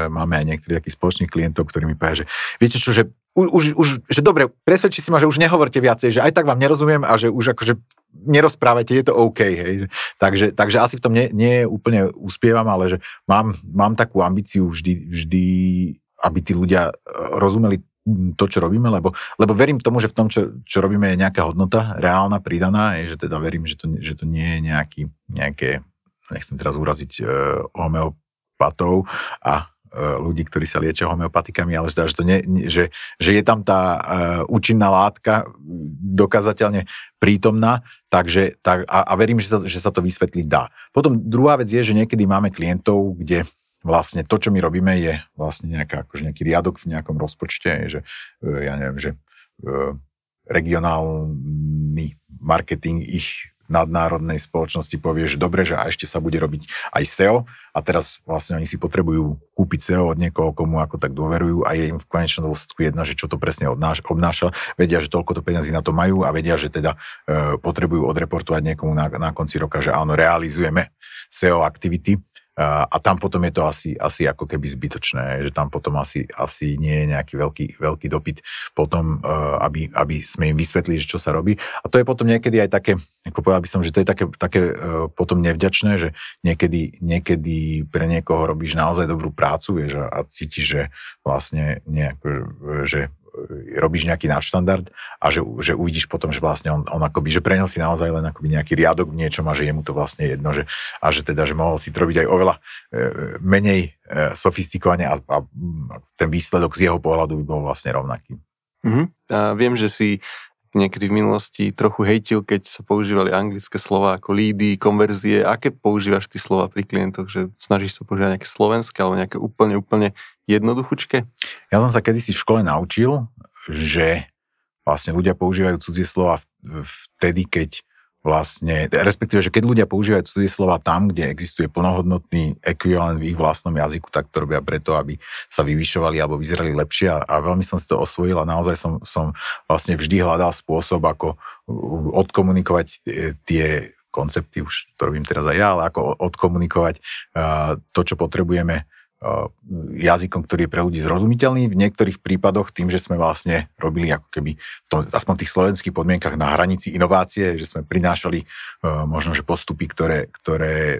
A: máme aj niektorých takých spoločných klientov, ktorí mi povedia, že viete čo, že už, už, že dobre, presvedčí si ma, že už nehovorte viacej, že aj tak vám nerozumiem a že už akože nerozprávajte, je to OK. Hej. Takže, takže asi v tom nie, nie úplne uspievam, ale že mám, mám takú ambíciu vždy, vždy, aby tí ľudia e, rozumeli to, čo robíme, lebo, lebo verím tomu, že v tom, čo, čo robíme, je nejaká hodnota reálna, pridaná, je, že teda verím, že to, že to nie je nejaký, nejaké, nechcem teraz uraziť e, homeopatov a Eh, ľudí, ktorí sa liečia homeopatikami, ale zdá, že, to nie, že, že je tam tá uh, účinná látka mm, dokazateľne prítomná, takže tak, a, a verím, že sa, že sa to vysvetliť dá. Potom druhá vec je, že niekedy máme klientov, kde vlastne to, čo my robíme, je vlastne nejaká, akože nejaký riadok v nejakom rozpočte, že eh, ja neviem, že regionálny marketing ich nadnárodnej spoločnosti povie, že dobre, že a ešte sa bude robiť aj SEO a teraz vlastne oni si potrebujú kúpiť SEO od niekoho, komu ako tak dôverujú a je im v konečnom dôsledku jedna, že čo to presne odnáš, obnáša. Vedia, že toľko to peniazy na to majú a vedia, že teda e, potrebujú odreportovať niekomu na, na konci roka, že áno, realizujeme SEO aktivity a tam potom je to asi, asi ako keby zbytočné, že tam potom asi, asi nie je nejaký veľký, veľký dopyt potom, e, aby, aby sme im vysvetlili, čo sa robí. A to je potom niekedy aj také, ako povedal by som, že to je také, také e, potom nevďačné, že niekedy, niekedy pre niekoho robíš naozaj dobrú prácu vieš, a, cítiš, že vlastne nejak, e, že E, robíš nejaký nadštandard a že, že uvidíš potom, že vlastne on, on akoby, že preňal si naozaj len akoby nejaký riadok v niečom a že je mu to vlastne jedno, že, a že teda, že mohol si to robiť aj oveľa e, menej e, sofistikovane a, a ten výsledok z jeho pohľadu by bol vlastne
B: rovnaký. Mm-hmm. A viem, že si niekedy v minulosti trochu hejtil, keď sa používali anglické slova ako lídy, konverzie. Aké používaš ty slova pri klientoch? Že snažíš sa používať nejaké slovenské alebo nejaké úplne, úplne jednoduchúčke? Ja som sa kedysi v škole naučil,
A: že vlastne ľudia používajú cudzie slova vtedy, keď vlastne, respektíve, že keď ľudia používajú cudzie slova tam, kde existuje plnohodnotný ekvivalent v ich vlastnom jazyku, tak to robia preto, aby sa vyvyšovali alebo vyzerali lepšie a, a veľmi som si to osvojil a naozaj som, som vlastne vždy hľadal spôsob, ako odkomunikovať e, tie koncepty, už to robím teraz aj ja, ale ako odkomunikovať to, čo potrebujeme Eh, jazykom, ktorý je pre ľudí zrozumiteľný. V niektorých prípadoch tým, že sme vlastne robili ako keby, to, aspoň v tých slovenských podmienkach na hranici inovácie, že sme prinášali eh, možno, že postupy, ktoré, ktoré eh,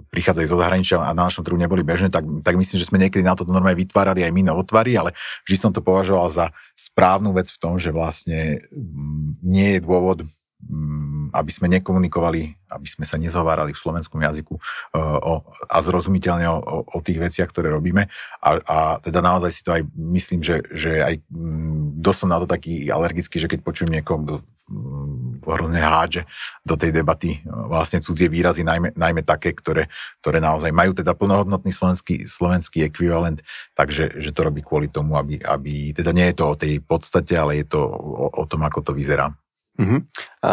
A: prichádzajú zo zahraničia a na našom trhu neboli bežné, tak, tak myslím, že sme niekedy na toto normálne vytvárali aj my novotvary, ale vždy som to považoval za správnu vec v tom, že vlastne mm, nie je dôvod Mm, aby sme nekomunikovali, aby sme sa nezhovárali v slovenskom jazyku eh, o, a zrozumiteľne o, o, tých veciach, ktoré robíme. A, a teda naozaj si to aj myslím, že, že aj mm, dosť som na to taký alergický, že keď počujem niekoho, kto mm, hrozne hádže do tej debaty vlastne cudzie výrazy, najmä, najmä také, ktoré, ktoré naozaj majú teda plnohodnotný slovenský, slovenský ekvivalent, takže že to robí kvôli tomu, aby, aby teda nie je to o tej podstate, ale je to o, o tom, ako to
B: vyzerá. Uh-huh. A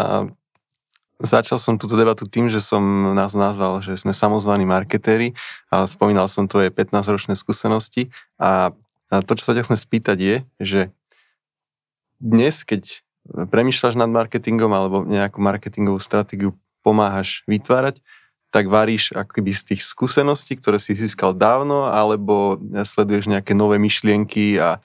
B: začal som túto debatu tým, že som nás nazval, že sme samozvaní marketéri a spomínal som tvoje 15-ročné skúsenosti a to, čo sa ťa chcem spýtať je, že dnes, keď premýšľaš nad marketingom alebo nejakú marketingovú stratégiu pomáhaš vytvárať, tak varíš akoby z tých skúseností, ktoré si získal dávno, alebo sleduješ nejaké nové myšlienky a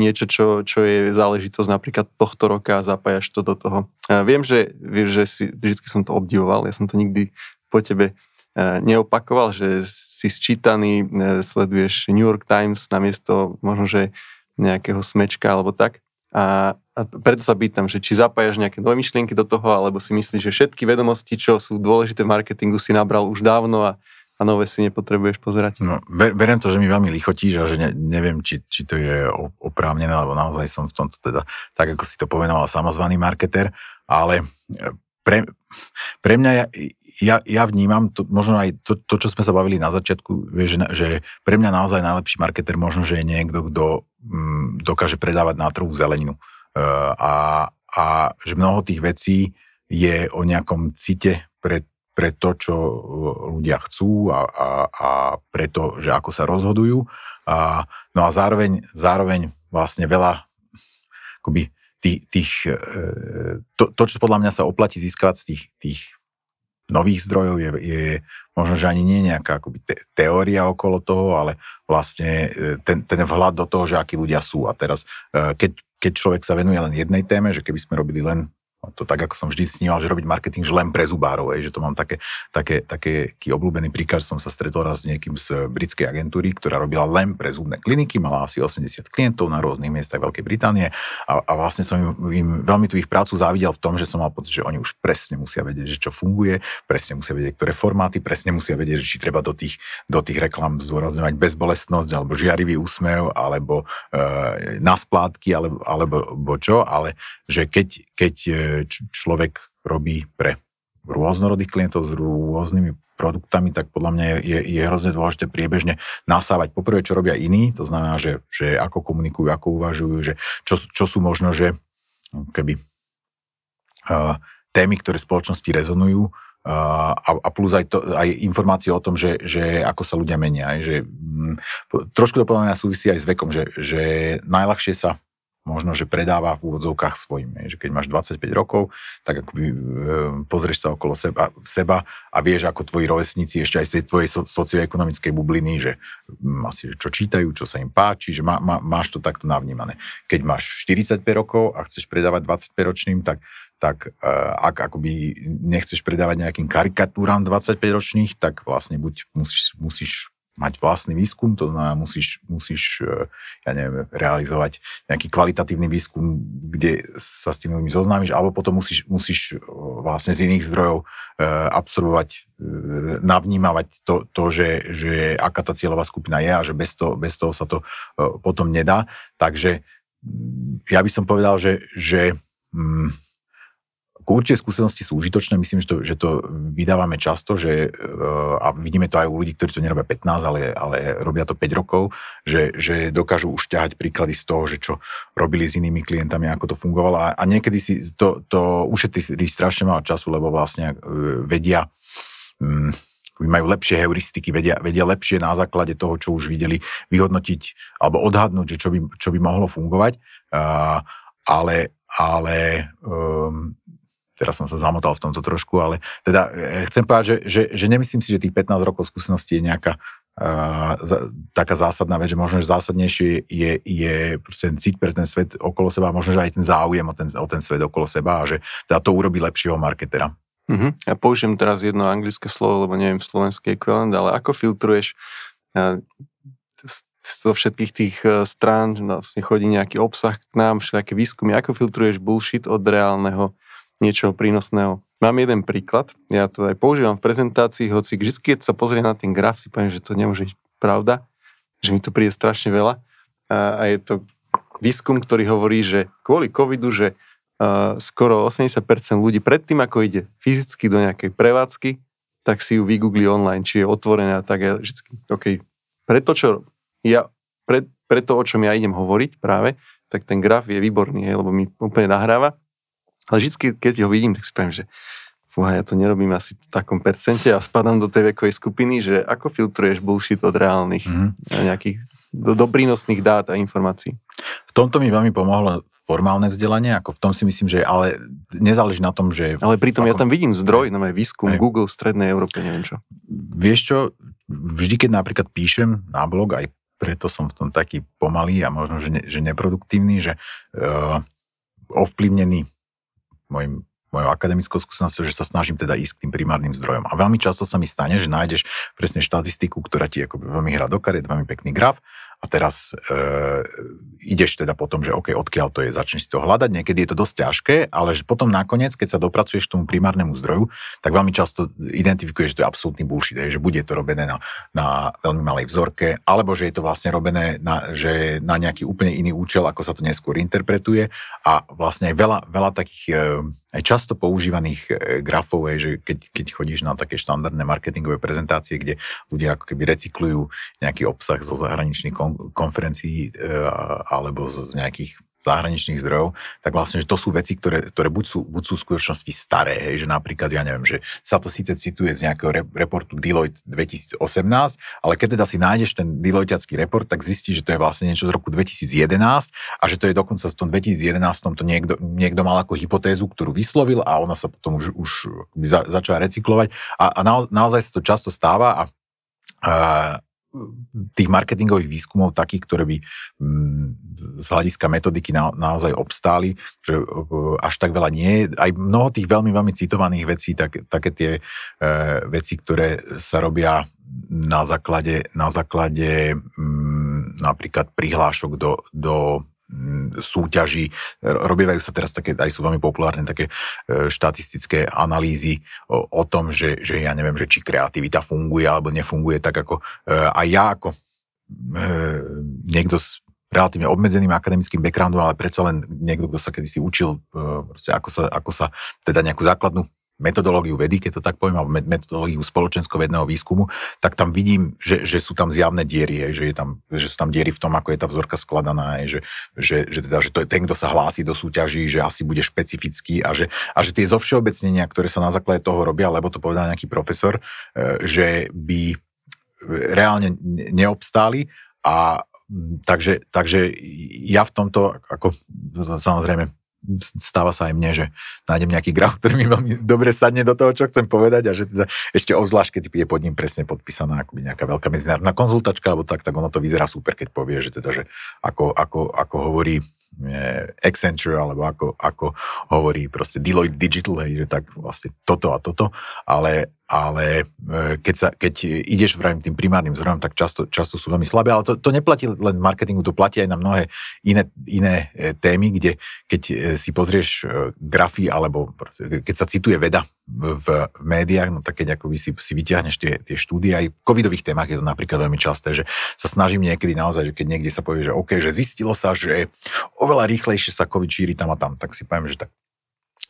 B: niečo, čo, čo je záležitosť napríklad tohto roka a zapájaš to do toho. Viem, že, že si, vždy som to obdivoval, ja som to nikdy po tebe e, neopakoval, že si sčítaný, e, sleduješ New York Times namiesto možno, že nejakého smečka alebo tak. A, a preto sa pýtam, že či zapájaš nejaké nové myšlienky do toho, alebo si myslíš, že všetky vedomosti, čo sú dôležité v marketingu, si nabral už dávno a a nové si nepotrebuješ pozerať.
A: No, beriem to, že mi veľmi lichotíš a že ne, neviem, či, či to je oprávnené, alebo naozaj som v tomto teda, tak ako si to pomenoval, samozvaný marketer, ale e, pre, pre mňa, ja, ja, ja vnímam, to, možno aj to, to, čo sme sa bavili na začiatku, že, že pre mňa naozaj najlepší marketer možno, že je niekto, kto mm, dokáže predávať na trhu zeleninu. E, a, a že mnoho tých vecí je o nejakom cite pre pre to, čo e, ľudia chcú a, a, a pre to, že ako sa rozhodujú. A, no a zároveň, zároveň vlastne veľa akoby tých, tých e, to, to, čo podľa mňa sa oplatí získať z tých, tých nových zdrojov je, je možno, že ani nie nejaká akoby te, teória okolo toho, ale vlastne e, ten, ten vhľad do toho, že akí ľudia sú. A teraz, keď, keď človek sa venuje len jednej téme, že keby sme robili len to tak, ako som vždy sníval, že robiť marketing že len pre zubárov, že to mám také, také, také obľúbený príklad, som sa stretol raz s niekým z eh, britskej agentúry, ktorá robila len pre zubné kliniky, mala asi 80 klientov na rôznych miestach Veľkej Británie a, a vlastne som im, im veľmi tú ich prácu závidel v tom, že som mal pocit, že oni už presne musia vedieť, že čo funguje, presne musia vedieť, ktoré formáty, presne musia vedieť, či treba do tých, do tých reklam zdôrazňovať bezbolestnosť alebo žiarivý úsmev alebo e, na splátky alebo, alebo čo, ale že keď, keď eh, človek robí pre rôznorodých klientov s rôznymi produktami, tak podľa mňa je, je hrozne dôležité priebežne nasávať poprvé, čo robia iní, to znamená, že, že ako komunikujú, ako uvažujú, že čo, čo sú možno, že no, keby uh, témy, ktoré v spoločnosti rezonujú uh, a, a plus aj, to, aj informácie o tom, že, že ako sa ľudia menia. Že, um, trošku to podľa mňa súvisí aj s vekom, že, že najľahšie sa možno, že predáva v úvodzovkách svojim. Že keď máš 25 rokov, tak akoby e, pozrieš sa okolo seba, seba a vieš, ako tvoji rovesníci ešte aj z tej tvojej so, socioekonomickej bubliny, že m, mm, asi, že čo čítajú, čo sa im páči, že má, má, máš to takto navnímané. Keď máš 45 rokov a chceš predávať 25-ročným, tak tak e, ak akoby nechceš predávať nejakým karikatúram 25-ročných, tak vlastne buď musíš, musíš mať vlastný výskum, to znamená, musíš, musíš e, ja neviem, realizovať nejaký kvalitatívny výskum, kde sa s tými ľuďmi zoznámiš, alebo potom musíš, musíš e, vlastne z iných zdrojov e, absorbovať, navnímavať to, to že, že aká tá cieľová skupina je a že bez toho, bez toho sa to potom nedá. Takže ja by som povedal, že, že mm, Určite skúsenosti sú užitočné, myslím, že to, že to vydávame často, že, e, a vidíme to aj u ľudí, ktorí to nerobia 15, ale, ale robia to 5 rokov, že, že dokážu už ťahať príklady z toho, že čo robili s inými klientami, ako to fungovalo. A, a niekedy si to, to ušetrí strašne málo času, lebo vlastne e, vedia... Mm, majú lepšie heuristiky, vedia, vedia lepšie na základe toho, čo už videli, vyhodnotiť alebo odhadnúť, že čo by, čo by mohlo fungovať. Uh, ale ale um, teraz som sa zamotal v tomto trošku, ale teda e, chcem povedať, že, že, že nemyslím si, že tých 15 rokov skúsenosti je nejaká uh, taká zásadná vec, že možno že zásadnejšie je, je proste ten cít pre ten svet okolo seba, možno že aj ten záujem o ten, o ten svet okolo seba a že teda to urobí lepšieho
B: marketera. Uh-huh. Ja použijem teraz jedno anglické slovo, lebo neviem slovenský ekvivalent, ale ako filtruješ uh, zo všetkých tých strán, vlastne chodí nejaký obsah k nám, všetky výskumy, ako filtruješ bullshit od reálneho niečoho prínosného. Mám jeden príklad, ja to aj používam v prezentácii, hoci vždy, keď sa pozrie na ten graf, si poviem, že to nemôže byť pravda, že mi to príde strašne veľa. A, a je to výskum, ktorý hovorí, že kvôli covidu, že uh, skoro 80% ľudí predtým, ako ide fyzicky do nejakej prevádzky, tak si ju vygoogli online, či je otvorená a tak. Ja vždy, OK. to, čo ja, pre, to, o čom ja idem hovoriť práve, tak ten graf je výborný, hej, lebo mi úplne nahráva. Ale vždy, keď ho vidím, tak si poviem, že fúha, ja to nerobím asi v takom percente a spadám do tej vekovej skupiny, že ako filtruješ bullshit od reálnych mm-hmm. nejakých do, do prínosných dát a informácií. V
A: tomto mi veľmi pomohlo formálne vzdelanie, ako v tom si myslím, že ale nezáleží na tom, že...
B: Ale pritom ako... ja tam vidím zdroj, no výskum, aj. Google, Strednej Európe, neviem čo. Vieš čo, vždy
A: keď napríklad píšem na blog, aj preto som v tom taký pomalý a možno, že, ne, že neproduktívny, že uh, ovplyvnený mojim mojou akademickou skúsenosťou, že sa snažím teda ísť k tým primárnym zdrojom. A veľmi často sa mi stane, že nájdeš presne štatistiku, ktorá ti akoby veľmi hrá do kariet, veľmi pekný graf a teraz e, ideš teda potom, že OK, odkiaľ to je, začneš si to hľadať. Niekedy je to dosť ťažké, ale že potom nakoniec, keď sa dopracuješ k tomu primárnemu zdroju, tak veľmi často identifikuješ, že to je absolútny bullshit, že bude to robené na, na veľmi malej vzorke, alebo že je to vlastne robené na, že na nejaký úplne iný účel, ako sa to neskôr interpretuje. A vlastne aj veľa, veľa takých e, aj často používaných e, grafov je, že keď, keď chodíš na také štandardné marketingové prezentácie, kde ľudia ako keby recyklujú nejaký obsah zo zahraničných kon- konferencií e, alebo z nejakých zahraničných zdrojov, tak vlastne, že to sú veci, ktoré, ktoré buď, sú, buď sú v skutočnosti staré, hej, že napríklad, ja neviem, že sa to síce cituje z nejakého re, reportu Deloitte 2018, ale keď teda si nájdeš ten Deloitteacký report, tak zistíš, že to je vlastne niečo z roku 2011 a že to je dokonca v tom 2011 to niekto, niekto mal ako hypotézu, ktorú vyslovil a ona sa potom už, už za, začala recyklovať a, a naozaj, naozaj sa to často stáva a, a tých marketingových výskumov takých, ktoré by mm, z hľadiska metodiky na, naozaj obstáli, že e, až tak veľa nie je. Aj mnoho tých veľmi, veľmi citovaných vecí, tak, také tie e, veci, ktoré sa robia na základe, na základe m, mm, napríklad prihlášok do, do súťaží. Robievajú sa teraz také, aj sú veľmi populárne také e, štatistické analýzy o, o tom, že, že ja neviem, že či kreativita funguje alebo nefunguje tak ako e, A ja ako e, niekto s relatívne obmedzeným akademickým backgroundom, ale predsa len niekto, kto sa kedysi učil, proste ako sa, ako sa teda nejakú základnú metodológiu vedy, keď to tak poviem, alebo metodológiu vedného výskumu, tak tam vidím, že, že sú tam zjavné diery, že, je tam, že sú tam diery v tom, ako je tá vzorka skladaná, že, že, že, teda, že to je ten, kto sa hlási do súťaží, že asi bude špecifický a že, a že tie zovšeobecnenia, ktoré sa na základe toho robia, lebo to povedal nejaký profesor, e, že by e, reálne neobstáli a takže, takže ja v tomto, ako samozrejme stáva sa aj mne, že nájdem nejaký graf, ktorý mi veľmi dobre sadne do toho, čo chcem povedať a že teda ešte obzvlášť, keď je pod ním presne podpísaná akoby nejaká veľká medzinárodná konzultačka alebo tak, tak ono to vyzerá super, keď povie, že teda, že ako, ako, ako hovorí e, Accenture, alebo ako, ako hovorí proste Deloitte Digital, hej, že tak vlastne toto a toto, ale ale e, keď, sa, keď ideš vrajím tým primárnym zdrojom, tak často, často sú veľmi slabé, ale to, to neplatí len marketingu, to platí aj na mnohé iné, iné e, témy, kde keď e, si pozrieš grafy alebo keď sa cituje veda v médiách, no tak keď ako si, si vyťahneš tie, tie štúdie, aj v covidových témach je to napríklad veľmi časté, že sa snažím niekedy naozaj, že keď niekde sa povie, že OK, že zistilo sa, že oveľa rýchlejšie sa covid šíri tam a tam, tak si poviem, že tak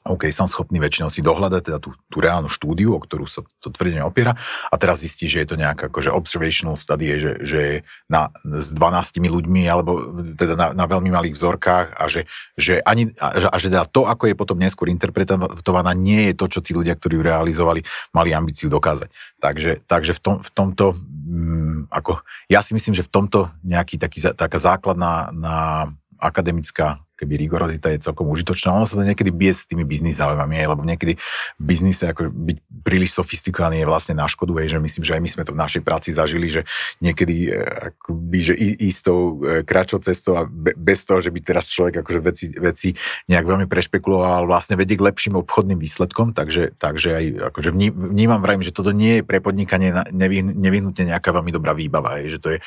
A: OK, som schopný väčšinou si dohľadať teda tú, tú reálnu štúdiu, o ktorú sa to tvrdenie opiera a teraz zistí, že je to nejaká akože observational study, že, že na, s 12 ľuďmi alebo teda na, na veľmi malých vzorkách a že, že, ani, a, a že teda to, ako je potom neskôr interpretovaná, nie je to, čo tí ľudia, ktorí ju realizovali, mali ambíciu dokázať. Takže, takže v, tom, v tomto, mm, ako, ja si myslím, že v tomto nejaký taký, taká základná na akademická keby rigorozita je celkom užitočná. Ono sa to niekedy bije s tými biznis záujmami, lebo niekedy v biznise ako byť príliš sofistikovaný je vlastne na škodu, aj, že myslím, že aj my sme to v našej práci zažili, že niekedy e, akoby, že ísť tou e, cestou a bez toho, že by teraz človek akože veci, veci nejak veľmi prešpekuloval, vlastne vedie k lepším obchodným výsledkom, takže, takže aj akože vnímam vrajím, že toto nie je pre podnikanie nevyhnutne nejaká veľmi dobrá výbava, aj, že to je,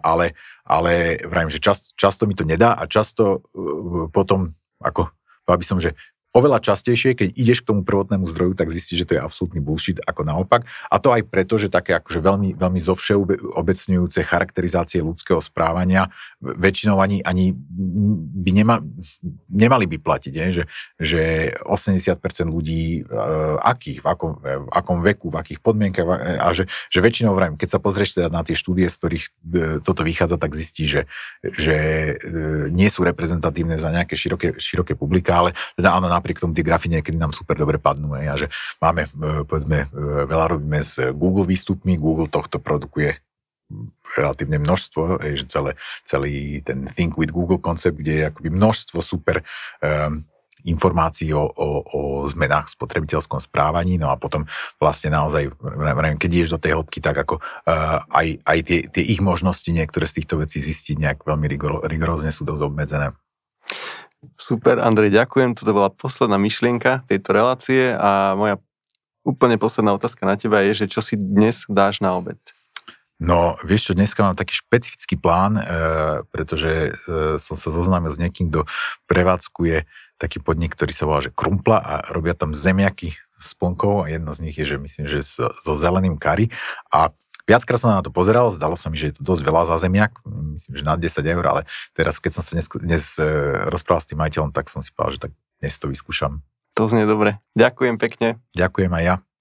A: ale ale vrajím, že čas, často mi to nedá a často e, potom, ako, aby som, že oveľa častejšie, keď ideš k tomu prvotnému zdroju, tak zistíš, že to je absolútny bullshit, ako naopak. A to aj preto, že také akože veľmi, veľmi zovšeobecňujúce charakterizácie ľudského správania väčšinou ani, ani by nema, nemali by platiť, Že, že 80% ľudí e, akých, v akom, e, v akom veku, v akých podmienkach e, a že, že väčšinou vrajím, keď sa pozrieš teda na tie štúdie, z ktorých e, toto vychádza, tak zistíš, že, že nie sú reprezentatívne za nejaké široké, široké publika, ale teda áno, na napriek tomu tie grafy niekedy nám super dobre padnú. Aj, a že máme, e, povedzme, e, veľa robíme s Google výstupmi, Google tohto produkuje relatívne množstvo, aj, že celé, celý ten Think with Google koncept, kde je akoby množstvo super um, informácií o, o, o zmenách v spotrebiteľskom správaní, no a potom vlastne naozaj, neviem, keď ideš do tej hĺbky, tak ako uh, aj, aj tie, tie ich možnosti niektoré z týchto vecí zistiť nejak veľmi rigorózne sú dosť obmedzené.
B: Super, Andrej, ďakujem. Toto bola posledná myšlienka tejto relácie a moja úplne posledná otázka na teba je, že čo si dnes dáš na obed?
A: No, vieš čo, dneska mám taký špecifický plán, e, pretože e, som sa zoznámil s niekým, kto prevádzkuje taký podnik, ktorý sa volá, že Krumpla a robia tam zemiaky s plnkou a jedno z nich je, že myslím, že so, so zeleným kari a Viackrát som na to pozeral, zdalo sa mi, že je to dosť veľa za zemiak, myslím, že na 10 eur, ale teraz, keď som sa dnes, dnes e, rozprával s tým majiteľom, tak som si povedal, že tak dnes to vyskúšam. To znie dobre. Ďakujem pekne. Ďakujem aj ja.